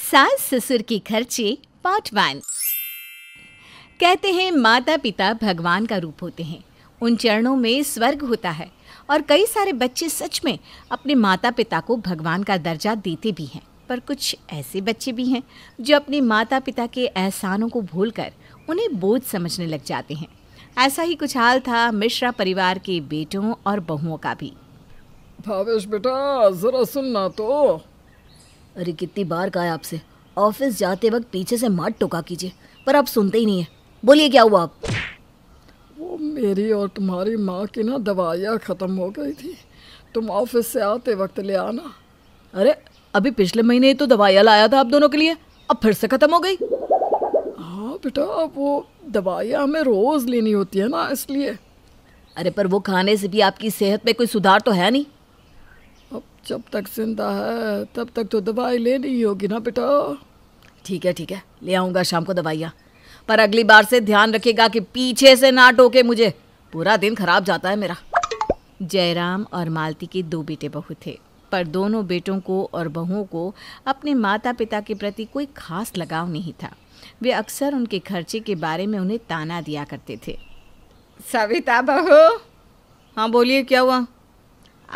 सास ससुर के खर्चे पार्ट वन कहते हैं माता पिता भगवान का रूप होते हैं उन चरणों में स्वर्ग होता है और कई सारे बच्चे सच में अपने माता पिता को भगवान का दर्जा देते भी हैं पर कुछ ऐसे बच्चे भी हैं जो अपने माता पिता के एहसानों को भूलकर उन्हें बोझ समझने लग जाते हैं ऐसा ही कुछ हाल था मिश्रा परिवार के बेटों और बहुओं का भी भावेश बेटा जरा सुनना तो अरे कितनी बार कहा आपसे ऑफिस जाते वक्त पीछे से मार टोका कीजिए पर आप सुनते ही नहीं है बोलिए क्या हुआ आप वो मेरी और तुम्हारी माँ की ना दवाइयाँ ख़त्म हो गई थी तुम ऑफिस से आते वक्त ले आना अरे अभी पिछले महीने तो दवाइयाँ लाया था आप दोनों के लिए अब फिर से ख़त्म हो गई हाँ बेटा अब वो दवाइयाँ हमें रोज़ लेनी होती है ना इसलिए अरे पर वो खाने से भी आपकी सेहत में कोई सुधार तो है नहीं जब तक जिंदा है तब तक तो दवाई लेनी ही होगी ना बेटा ठीक है ठीक है ले आऊंगा शाम को दवाइयाँ पर अगली बार से ध्यान रखेगा कि पीछे से ना टोके मुझे पूरा दिन खराब जाता है मेरा जयराम और मालती के दो बेटे बहु थे पर दोनों बेटों को और बहुओं को अपने माता पिता के प्रति कोई खास लगाव नहीं था वे अक्सर उनके खर्चे के बारे में उन्हें ताना दिया करते थे सविता बहू हाँ बोलिए क्या हुआ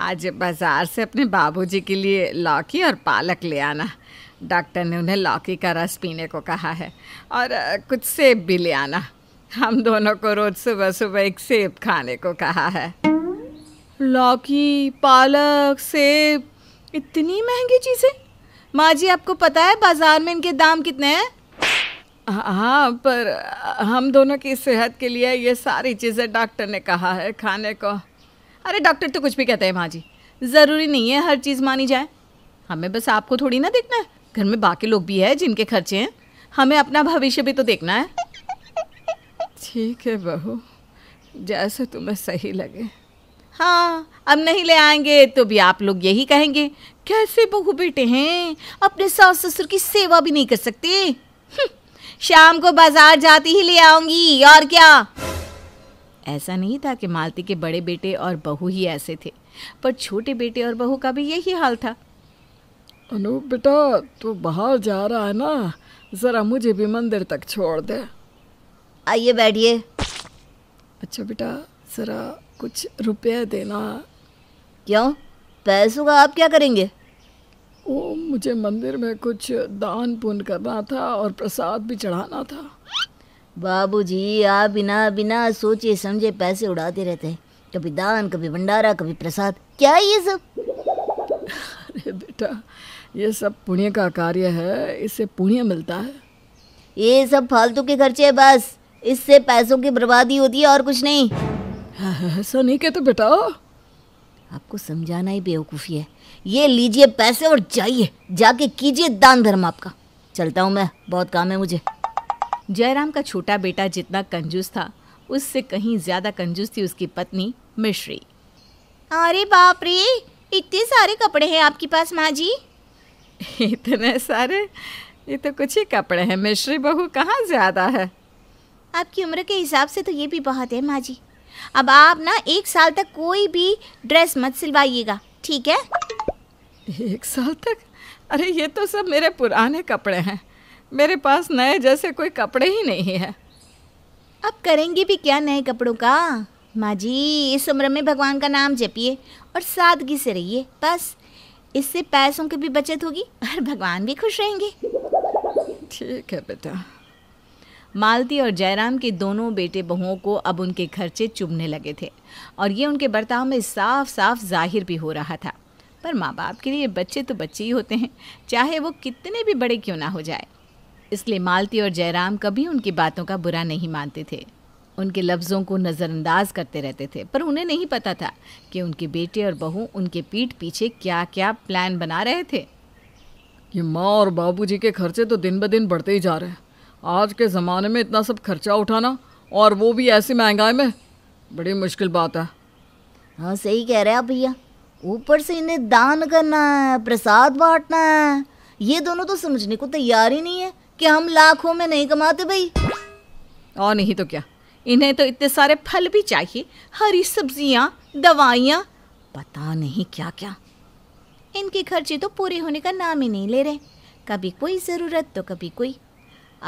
आज बाज़ार से अपने बाबूजी के लिए लौकी और पालक ले आना डॉक्टर ने उन्हें लौकी का रस पीने को कहा है और कुछ सेब भी ले आना हम दोनों को रोज़ सुबह सुबह एक सेब खाने को कहा है लौकी पालक सेब इतनी महंगी चीज़ें माँ जी आपको पता है बाज़ार में इनके दाम कितने हैं हाँ पर हम दोनों की सेहत के लिए ये सारी चीज़ें डॉक्टर ने कहा है खाने को अरे डॉक्टर तो कुछ भी कहते हैं माँ जी ज़रूरी नहीं है हर चीज़ मानी जाए हमें बस आपको थोड़ी ना देखना है घर में बाकी लोग भी हैं जिनके खर्चे हैं हमें अपना भविष्य भी तो देखना है ठीक है बहू जैसे तुम्हें सही लगे हाँ अब नहीं ले आएंगे तो भी आप लोग यही कहेंगे कैसे बहू बेटे हैं अपने सास ससुर की सेवा भी नहीं कर सकते हम्म, शाम को बाजार जाती ही ले आऊंगी और क्या ऐसा नहीं था कि मालती के बड़े बेटे और बहू ही ऐसे थे पर छोटे बेटे और बहू का भी यही हाल था अनूप बेटा तू बाहर जा रहा है ना ज़रा मुझे भी मंदिर तक छोड़ दे आइए बैठिए अच्छा बेटा ज़रा कुछ रुपया देना क्यों पैसों का आप क्या करेंगे ओ मुझे मंदिर में कुछ दान पुण्य करना था और प्रसाद भी चढ़ाना था बाबूजी आप बिना बिना सोचे समझे पैसे उड़ाते रहते हैं कभी दान कभी भंडारा कभी प्रसाद क्या ये सब अरे बेटा ये सब पुण्य का कार्य है इससे पुण्य मिलता है ये सब फालतू के खर्चे है बस इससे पैसों की बर्बादी होती है और कुछ नहीं ऐसा नहीं कहते बेटा आपको समझाना ही बेवकूफ़ी है ये लीजिए पैसे और जाइए जाके कीजिए दान धर्म आपका चलता हूँ मैं बहुत काम है मुझे जयराम का छोटा बेटा जितना कंजूस था उससे कहीं ज़्यादा कंजूस थी उसकी पत्नी मिश्री अरे बाप रे इतने सारे कपड़े हैं आपके पास माँ जी इतने सारे ये तो कुछ ही कपड़े हैं मिश्री बहू कहाँ ज़्यादा है आपकी उम्र के हिसाब से तो ये भी बहुत है माँ जी अब आप ना एक साल तक कोई भी ड्रेस मत सिलवाइएगा ठीक है एक साल तक अरे ये तो सब मेरे पुराने कपड़े हैं मेरे पास नए जैसे कोई कपड़े ही नहीं है अब करेंगे भी क्या नए कपड़ों का माँ जी इस उम्र में भगवान का नाम जपिए और सादगी से रहिए बस इससे पैसों की भी बचत होगी और भगवान भी खुश रहेंगे ठीक है बेटा मालती और जयराम के दोनों बेटे बहुओं को अब उनके खर्चे चुभने लगे थे और ये उनके बर्ताव में साफ साफ जाहिर भी हो रहा था पर माँ बाप के लिए बच्चे तो बच्चे ही होते हैं चाहे वो कितने भी बड़े क्यों ना हो जाए इसलिए मालती और जयराम कभी उनकी बातों का बुरा नहीं मानते थे उनके लफ्ज़ों को नज़रअंदाज करते रहते थे पर उन्हें नहीं पता था कि उनके बेटे और बहू उनके पीठ पीछे क्या क्या प्लान बना रहे थे ये माँ और बाबूजी के खर्चे तो दिन ब दिन बढ़ते ही जा रहे हैं आज के ज़माने में इतना सब खर्चा उठाना और वो भी ऐसी महंगाई में बड़ी मुश्किल बात है हाँ सही कह रहे हैं भैया ऊपर से इन्हें दान करना है प्रसाद बांटना है ये दोनों तो समझने को तैयार ही नहीं है कि हम लाखों में नहीं कमाते भाई और नहीं तो क्या इन्हें तो इतने सारे फल भी चाहिए हरी सब्जियां दवाइया पता नहीं क्या क्या इनके खर्चे तो पूरे होने का नाम ही नहीं ले रहे कभी कोई ज़रूरत तो कभी कोई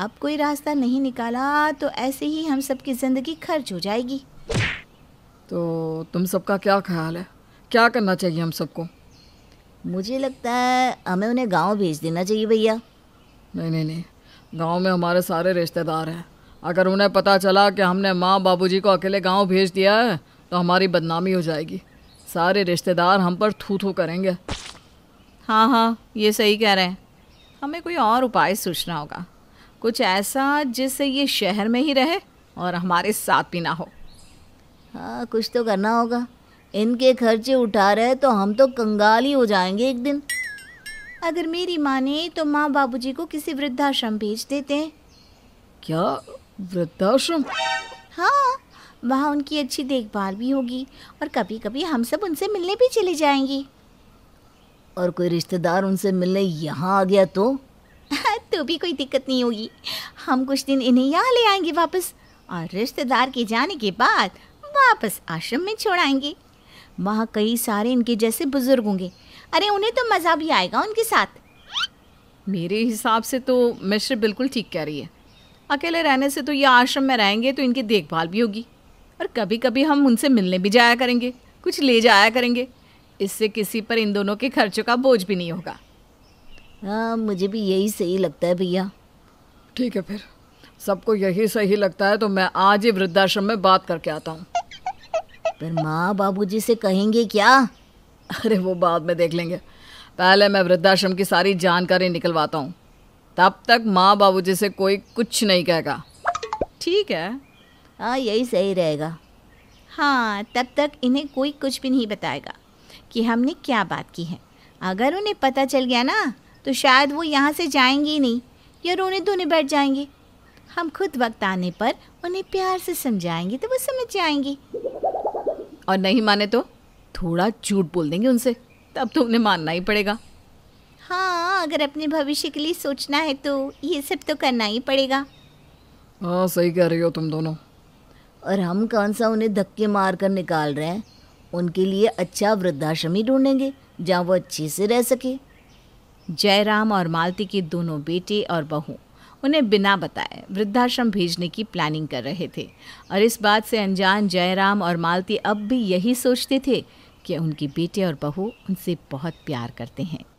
अब कोई रास्ता नहीं निकाला तो ऐसे ही हम सबकी ज़िंदगी खर्च हो जाएगी तो तुम सबका क्या ख्याल है क्या करना चाहिए हम सबको मुझे लगता है हमें उन्हें गांव भेज देना चाहिए भैया नहीं नहीं नहीं गांव में हमारे सारे रिश्तेदार हैं अगर उन्हें पता चला कि हमने माँ बाबूजी को अकेले गांव भेज दिया है तो हमारी बदनामी हो जाएगी सारे रिश्तेदार हम पर थू थू करेंगे हाँ हाँ ये सही कह रहे हैं हमें कोई और उपाय सोचना होगा कुछ ऐसा जिससे ये शहर में ही रहे और हमारे साथ भी ना हो हाँ कुछ तो करना होगा इनके खर्चे उठा रहे तो हम तो कंगाल ही हो जाएंगे एक दिन अगर मेरी माने तो माँ बाबूजी को किसी वृद्धाश्रम भेज देते क्या वृद्धाश्रम हाँ वहाँ उनकी अच्छी देखभाल भी होगी और कभी कभी हम सब उनसे मिलने भी चले जाएंगी और कोई रिश्तेदार उनसे मिलने यहाँ आ गया तो तो भी कोई दिक्कत नहीं होगी हम कुछ दिन इन्हें यहाँ ले आएंगे वापस और रिश्तेदार के जाने के बाद वापस आश्रम में छोड़ आएंगे वहाँ कई सारे इनके जैसे बुजुर्ग होंगे अरे उन्हें तो मज़ा भी आएगा उनके साथ मेरे हिसाब से तो मिश्र बिल्कुल ठीक कह रही है अकेले रहने से तो ये आश्रम में रहेंगे तो इनकी देखभाल भी होगी और कभी कभी हम उनसे मिलने भी जाया करेंगे कुछ ले जाया करेंगे इससे किसी पर इन दोनों के खर्चों का बोझ भी नहीं होगा आ, हाँ, मुझे भी यही सही लगता है भैया ठीक है फिर सबको यही सही लगता है तो मैं आज ही वृद्धाश्रम में बात करके आता हूँ पर माँ बाबूजी से कहेंगे क्या अरे वो बाद में देख लेंगे पहले मैं वृद्धाश्रम की सारी जानकारी निकलवाता हूँ तब तक माँ बाबू से कोई कुछ नहीं कहेगा ठीक है हाँ यही सही रहेगा हाँ तब तक इन्हें कोई कुछ भी नहीं बताएगा कि हमने क्या बात की है अगर उन्हें पता चल गया ना तो शायद वो यहाँ से जाएंगे ही नहीं या रोने धोने बैठ जाएंगे हम खुद वक्त आने पर उन्हें प्यार से समझाएंगे तो वो समझ जाएंगे और नहीं माने तो थोड़ा झूठ बोल देंगे उनसे तब तो उन्हें मानना ही पड़ेगा हाँ अगर अपने भविष्य के लिए सोचना है तो ये सब तो करना ही पड़ेगा हाँ सही कह रही हो तुम दोनों और हम कौन सा उन्हें धक्के मार कर निकाल रहे हैं उनके लिए अच्छा वृद्धाश्रम ही ढूंढेंगे जहाँ वो अच्छे से रह सके जयराम और मालती के दोनों बेटे और बहू उन्हें बिना बताए वृद्धाश्रम भेजने की प्लानिंग कर रहे थे और इस बात से अनजान जयराम और मालती अब भी यही सोचते थे कि उनकी बेटे और बहू उनसे बहुत प्यार करते हैं